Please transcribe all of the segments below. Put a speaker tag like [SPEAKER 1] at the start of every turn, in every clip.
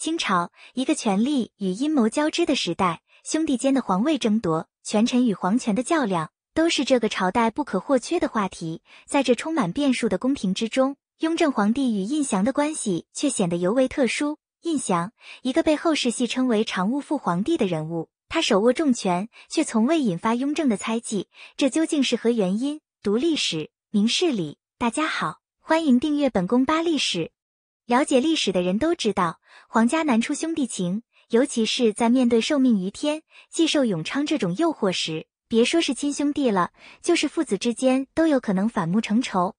[SPEAKER 1] 清朝，一个权力与阴谋交织的时代，兄弟间的皇位争夺，权臣与皇权的较量，都是这个朝代不可或缺的话题。在这充满变数的宫廷之中，雍正皇帝与胤祥的关系却显得尤为特殊。胤祥，一个被后世戏称为“常务副皇帝”的人物，他手握重权，却从未引发雍正的猜忌，这究竟是何原因？读历史，明事理。大家好，欢迎订阅本宫八历史。了解历史的人都知道，皇家难出兄弟情，尤其是在面对受命于天，既受永昌这种诱惑时，别说是亲兄弟了，就是父子之间都有可能反目成仇。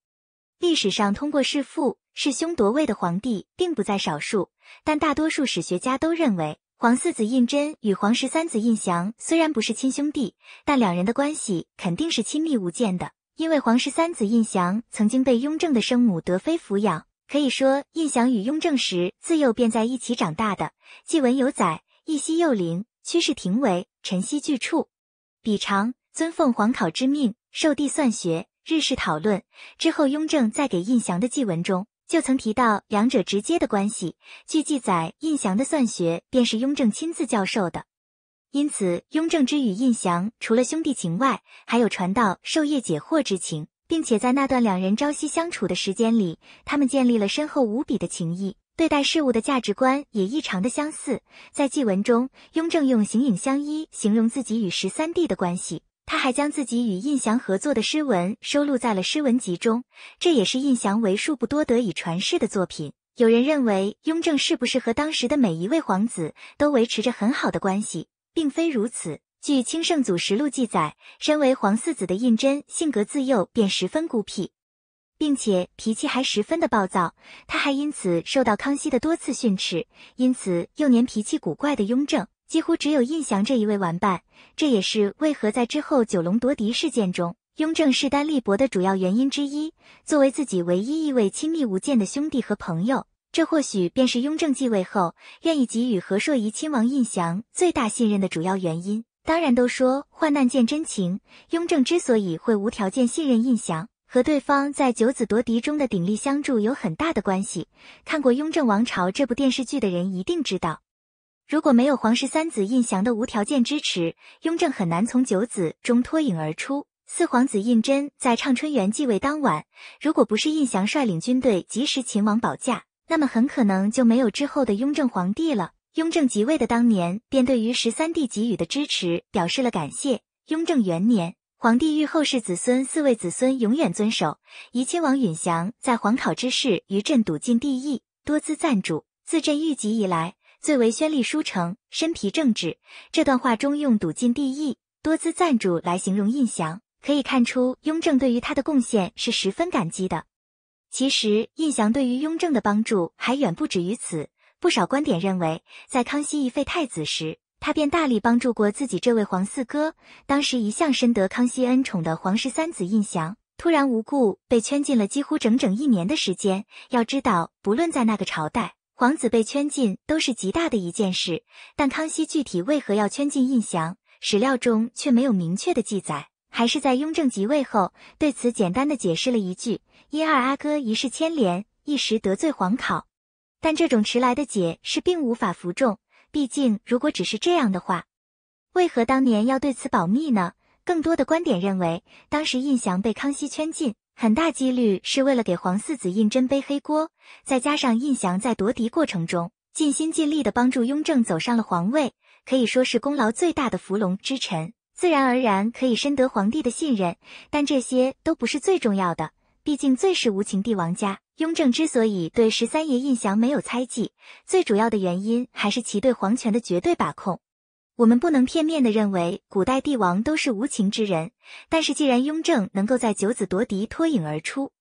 [SPEAKER 1] 历史上通过弑父、弑兄夺位的皇帝并不在少数，但大多数史学家都认为，皇四子胤禛与皇十三子胤祥虽然不是亲兄弟，但两人的关系肯定是亲密无间的，因为皇十三子胤祥曾经被雍正的生母德妃抚养。可以说，印祥与雍正时自幼便在一起长大的。祭文有载：“一夕幼龄，趋势庭闱，晨曦巨处。”彼常尊奉皇考之命，授帝算学，日事讨论。之后，雍正在给印祥的祭文中就曾提到两者直接的关系。据记载，印祥的算学便是雍正亲自教授的。因此，雍正之与印祥除了兄弟情外，还有传道授业解惑之情。并且在那段两人朝夕相处的时间里，他们建立了深厚无比的情谊，对待事物的价值观也异常的相似。在祭文中，雍正用形影相依形容自己与十三弟的关系。他还将自己与印祥合作的诗文收录在了诗文集中，这也是印祥为数不多得以传世的作品。有人认为雍正是不是和当时的每一位皇子都维持着很好的关系，并非如此。据《清圣祖实录》记载，身为皇四子的胤禛，性格自幼便十分孤僻，并且脾气还十分的暴躁，他还因此受到康熙的多次训斥。因此，幼年脾气古怪的雍正，几乎只有胤祥这一位玩伴。这也是为何在之后九龙夺嫡事件中，雍正势单力薄的主要原因之一。作为自己唯一一位亲密无间的兄弟和朋友，这或许便是雍正继位后愿意给予和硕仪亲王胤祥最大信任的主要原因。当然都说患难见真情，雍正之所以会无条件信任胤祥，和对方在九子夺嫡中的鼎力相助有很大的关系。看过《雍正王朝》这部电视剧的人一定知道，如果没有皇十三子胤祥的无条件支持，雍正很难从九子中脱颖而出。四皇子胤禛在畅春园继位当晚，如果不是胤祥率领军队及时擒王保驾，那么很可能就没有之后的雍正皇帝了。雍正即位的当年，便对于十三弟给予的支持表示了感谢。雍正元年，皇帝谕后世子孙四位子孙永远遵守。怡亲王允祥在皇考之事，于朕笃尽帝意，多资赞助。自朕御疾以来，最为宣力书成，身疲正直。这段话中用笃尽帝意”“多资赞助来形容胤祥，可以看出雍正对于他的贡献是十分感激的。其实，胤祥对于雍正的帮助还远不止于此。不少观点认为，在康熙一废太子时，他便大力帮助过自己这位皇四哥。当时一向深得康熙恩宠的皇十三子胤祥，突然无故被圈禁了几乎整整一年的时间。要知道，不论在哪个朝代，皇子被圈禁都是极大的一件事。但康熙具体为何要圈禁胤祥，史料中却没有明确的记载。还是在雍正即位后，对此简单的解释了一句：“因二阿哥一事牵连，一时得罪皇考。”但这种迟来的解释并无法服众。毕竟，如果只是这样的话，为何当年要对此保密呢？更多的观点认为，当时胤祥被康熙圈禁，很大几率是为了给皇四子胤禛背黑锅。再加上胤祥在夺嫡过程中尽心尽力地帮助雍正走上了皇位，可以说是功劳最大的伏龙之臣，自然而然可以深得皇帝的信任。但这些都不是最重要的。毕竟最是无情帝王家。雍正之所以对十三爷胤祥没有猜忌，最主要的原因还是其对皇权的绝对把控。我们不能片面的认为古代帝王都是无情之人，但是既然雍正能够在九子夺嫡脱颖而出，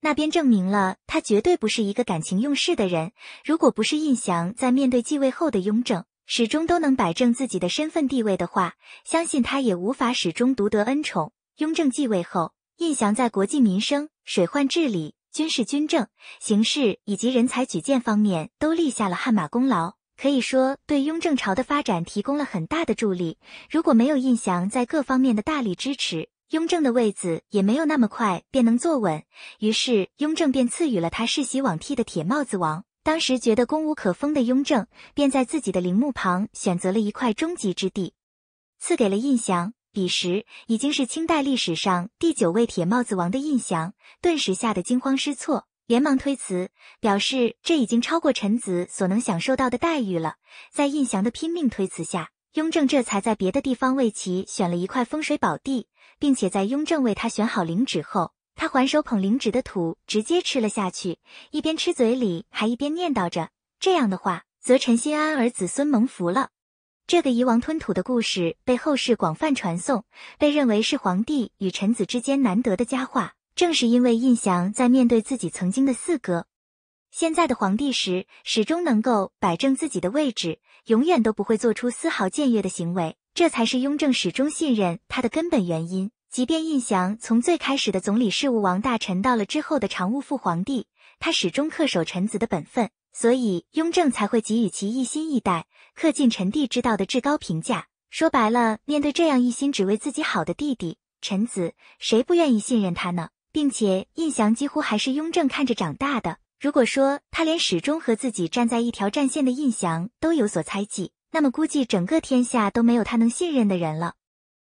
[SPEAKER 1] 那便证明了他绝对不是一个感情用事的人。如果不是胤祥在面对继位后的雍正，始终都能摆正自己的身份地位的话，相信他也无法始终独得恩宠。雍正继位后。印翔在国计民生、水患治理、军事军政、形势以及人才举荐方面都立下了汗马功劳，可以说对雍正朝的发展提供了很大的助力。如果没有印翔在各方面的大力支持，雍正的位子也没有那么快便能坐稳。于是，雍正便赐予了他世袭罔替的铁帽子王。当时觉得功无可封的雍正，便在自己的陵墓旁选择了一块终极之地，赐给了印祥。彼时已经是清代历史上第九位铁帽子王的胤祥，顿时吓得惊慌失措，连忙推辞，表示这已经超过臣子所能享受到的待遇了。在胤祥的拼命推辞下，雍正这才在别的地方为其选了一块风水宝地，并且在雍正为他选好灵纸后，他还手捧灵纸的土直接吃了下去，一边吃嘴里还一边念叨着这样的话，则臣心安而子孙蒙福了。这个夷王吞土的故事被后世广泛传颂，被认为是皇帝与臣子之间难得的佳话。正是因为胤祥在面对自己曾经的四哥，现在的皇帝时，始终能够摆正自己的位置，永远都不会做出丝毫僭越的行为，这才是雍正始终信任他的根本原因。即便胤祥从最开始的总理事务王大臣，到了之后的常务副皇帝，他始终恪守臣子的本分。所以，雍正才会给予其一心一待、恪尽臣弟之道的至高评价。说白了，面对这样一心只为自己好的弟弟、臣子，谁不愿意信任他呢？并且，胤祥几乎还是雍正看着长大的。如果说他连始终和自己站在一条战线的胤祥都有所猜忌，那么估计整个天下都没有他能信任的人了。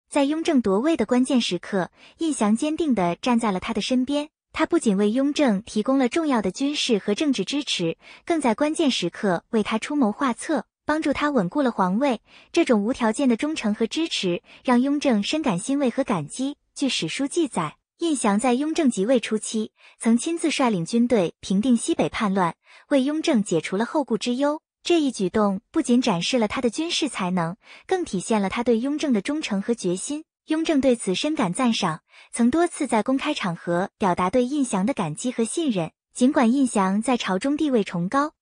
[SPEAKER 1] 在雍正夺位的关键时刻，胤祥坚定地站在了他的身边。他不仅为雍正提供了重要的军事和政治支持，更在关键时刻为他出谋划策，帮助他稳固了皇位。这种无条件的忠诚和支持，让雍正深感欣慰和感激。据史书记载，印祥在雍正即位初期，曾亲自率领军队平定西北叛乱，为雍正解除了后顾之忧。这一举动不仅展示了他的军事才能，更体现了他对雍正的忠诚和决心。雍正对此深感赞赏，曾多次在公开场合表达对胤祥的感激和信任。尽管胤祥在朝中地位崇高，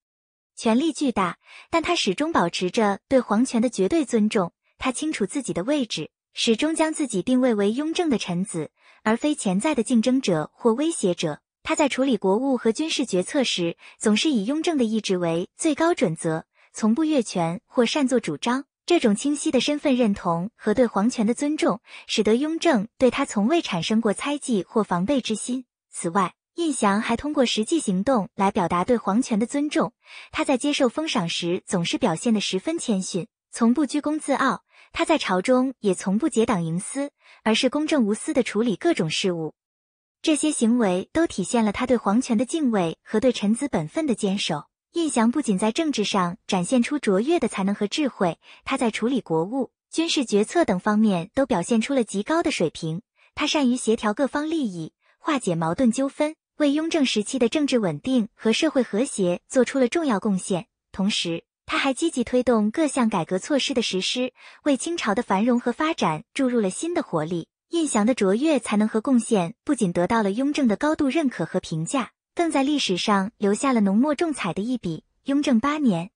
[SPEAKER 1] 权力巨大，但他始终保持着对皇权的绝对尊重。他清楚自己的位置，始终将自己定位为雍正的臣子，而非潜在的竞争者或威胁者。他在处理国务和军事决策时，总是以雍正的意志为最高准则，从不越权或擅作主张。这种清晰的身份认同和对皇权的尊重，使得雍正对他从未产生过猜忌或防备之心。此外，胤祥还通过实际行动来表达对皇权的尊重。他在接受封赏时总是表现得十分谦逊，从不居功自傲。他在朝中也从不结党营私，而是公正无私地处理各种事务。这些行为都体现了他对皇权的敬畏和对臣子本分的坚守。印祥不仅在政治上展现出卓越的才能和智慧，他在处理国务、军事决策等方面都表现出了极高的水平。他善于协调各方利益，化解矛盾纠纷，为雍正时期的政治稳定和社会和谐做出了重要贡献。同时，他还积极推动各项改革措施的实施，为清朝的繁荣和发展注入了新的活力。印祥的卓越才能和贡献不仅得到了雍正的高度认可和评价。更在历史上留下了浓墨重彩的一笔。雍正八年，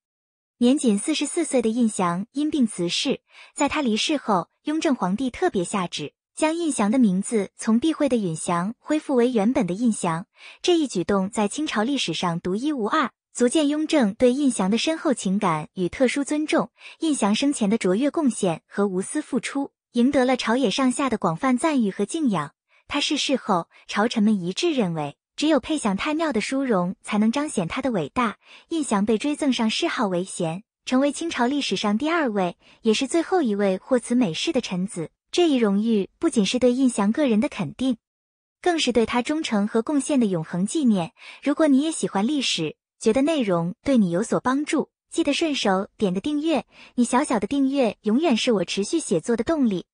[SPEAKER 1] 年仅四十四岁的胤祥因病辞世。在他离世后，雍正皇帝特别下旨，将胤祥的名字从避讳的允祥恢复为原本的胤祥。这一举动在清朝历史上独一无二，足见雍正对胤祥的深厚情感与特殊尊重。胤祥生前的卓越贡献和无私付出，赢得了朝野上下的广泛赞誉和敬仰。他逝世后，朝臣们一致认为。只有配享太庙的殊荣，才能彰显他的伟大。印祥被追赠上谥号为贤，成为清朝历史上第二位，也是最后一位获此美事的臣子。这一荣誉不仅是对印祥个人的肯定，更是对他忠诚和贡献的永恒纪念。如果你也喜欢历史，觉得内容对你有所帮助，记得顺手点个订阅。你小小的订阅，永远是我持续写作的动力。